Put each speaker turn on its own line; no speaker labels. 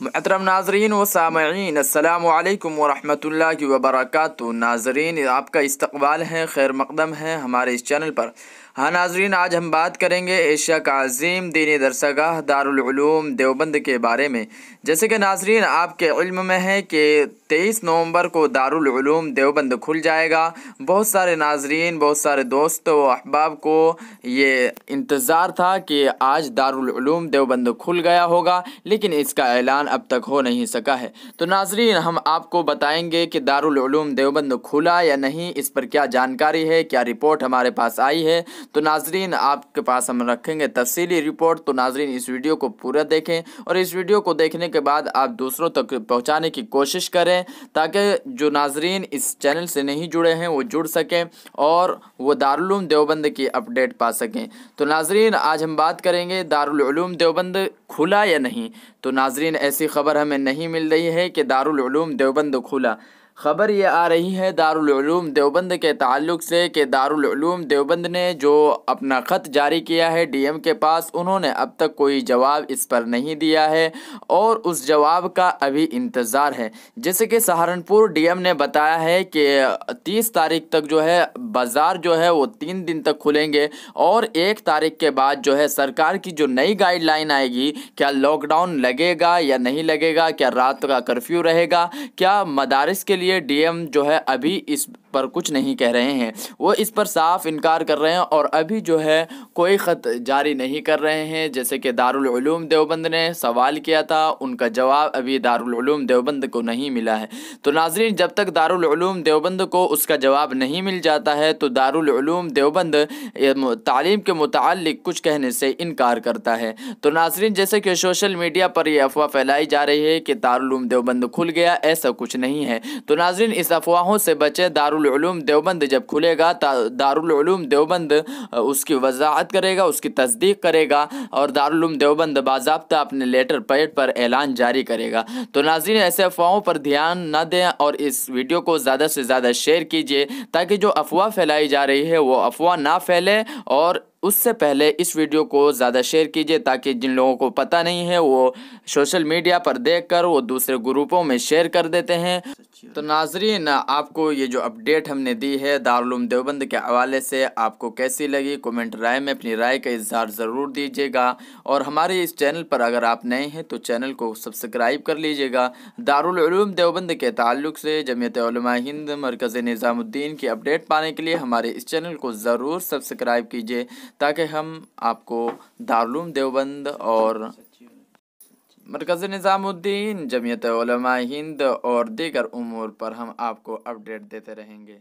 محترم ناظرین و سامعین السلام علیکم ورحمۃ اللہ وبرکاتہ ناظرین آپ کا استقبال ہے خیر مقدم ہے ہمارے اس چینل پر ہاں ناظرین آج ہم بات کریں گے ایشیا کا عظیم دینی درسگاہ دارالعلوم دیوبند کے بارے میں جیسے کہ ناظرین آپ کے علم میں ہے کہ تیئیس نومبر کو دار العلوم دیوبند کھل جائے گا بہت سارے ناظرین بہت سارے دوست و احباب کو یہ انتظار تھا کہ آج دار العلوم دیوبند کھل گیا ہوگا لیکن اس کا اعلان اب تک ہو نہیں سکا ہے تو ناظرین ہم آپ کو بتائیں گے کہ دار العلوم دیوبند کھلا یا نہیں اس پر کیا جانکاری ہے کیا رپورٹ ہمارے پاس آئی ہے تو ناظرین آپ کے پاس ہم رکھیں گے تفصیلی رپورٹ تو ناظرین اس ویڈیو کو پورا دیکھیں اور اس ویڈیو کو دیکھنے کے بعد آپ دوسروں تک پہنچانے کی کوشش کریں تاکہ جو ناظرین اس چینل سے نہیں جڑے ہیں وہ جڑ سکیں اور وہ دارالعلوم دیوبند کی اپڈیٹ پا سکیں تو ناظرین آج ہم بات کریں گے دارالعلوم دیوبند کھلا یا نہیں تو ناظرین ایسی خبر ہمیں نہیں مل رہی ہے کہ دارالعلوم دیوبند کھلا خبر یہ آ رہی ہے دارالعلوم دیوبند کے تعلق سے کہ دارالعلوم دیوبند نے جو اپنا خط جاری کیا ہے ڈی ایم کے پاس انہوں نے اب تک کوئی جواب اس پر نہیں دیا ہے اور اس جواب کا ابھی انتظار ہے جیسے کہ سہارنپور ڈی ایم نے بتایا ہے کہ تیس تاریخ تک جو ہے بازار جو ہے وہ تین دن تک کھلیں گے اور ایک تاریخ کے بعد جو ہے سرکار کی جو نئی گائیڈ لائن آئے گی کیا لاک ڈاؤن لگے گا یا نہیں لگے گا کیا رات کا کرفیو رہے گا کیا مدارس کے لیے لیے ڈی ایم جو ہے ابھی اس پر کچھ نہیں کہہ رہے ہیں وہ اس پر صاف انکار کر رہے ہیں اور ابھی جو ہے کوئی خط جاری نہیں کر رہے ہیں جیسے کہ دارالعلوم دیوبند نے سوال کیا تھا ان کا جواب ابھی دار العلوم دیوبند کو نہیں ملا ہے تو ناظرین جب تک دار العلوم دیوبند کو اس کا جواب نہیں مل جاتا ہے تو دارالعلوم دیوبند تعلیم کے متعلق کچھ کہنے سے انکار کرتا ہے تو ناظرین جیسے کہ سوشل میڈیا پر یہ افواہ پھیلائی جا رہی ہے کہ دار دیوبند کھل گیا ایسا کچھ نہیں ہے تو ناظرین اس افواہوں سے بچے دار دارالعلوم دارالعلوم دیوبند دیوبند جب کھلے گا اس کی وضاحت کرے گا اس کی تصدیق کرے گا اور دارالعلوم دیوبند باضابطہ اپنے لیٹر پیڈ پر اعلان جاری کرے گا تو ناظرین ایسے افواہوں پر دھیان نہ دیں اور اس ویڈیو کو زیادہ سے زیادہ شیئر کیجیے تاکہ جو افواہ پھیلائی جا رہی ہے وہ افواہ نہ پھیلے اور اس سے پہلے اس ویڈیو کو زیادہ شیئر کیجئے تاکہ جن لوگوں کو پتہ نہیں ہے وہ شوشل میڈیا پر دیکھ کر وہ دوسرے گروپوں میں شیئر کر دیتے ہیں تو ناظرین آپ کو یہ جو اپڈیٹ ہم نے دی ہے دارالعلوم دیوبند کے حوالے سے آپ کو کیسی لگی کومنٹ رائے میں اپنی رائے کا اظہار ضرور دیجیے گا اور ہمارے اس چینل پر اگر آپ نئے ہیں تو چینل کو سبسکرائب کر لیجیے گا دارالعلوم دیوبند کے تعلق سے جمعیت علماء ہند مرکز نظام الدین کی اپڈیٹ پانے کے لیے ہمارے اس چینل کو ضرور سبسکرائب کیجیے تاکہ ہم آپ کو دارالعلوم دیوبند اور مرکز نظام الدین جمعیت علماء ہند اور دیگر امور پر ہم آپ کو اپڈیٹ دیتے رہیں گے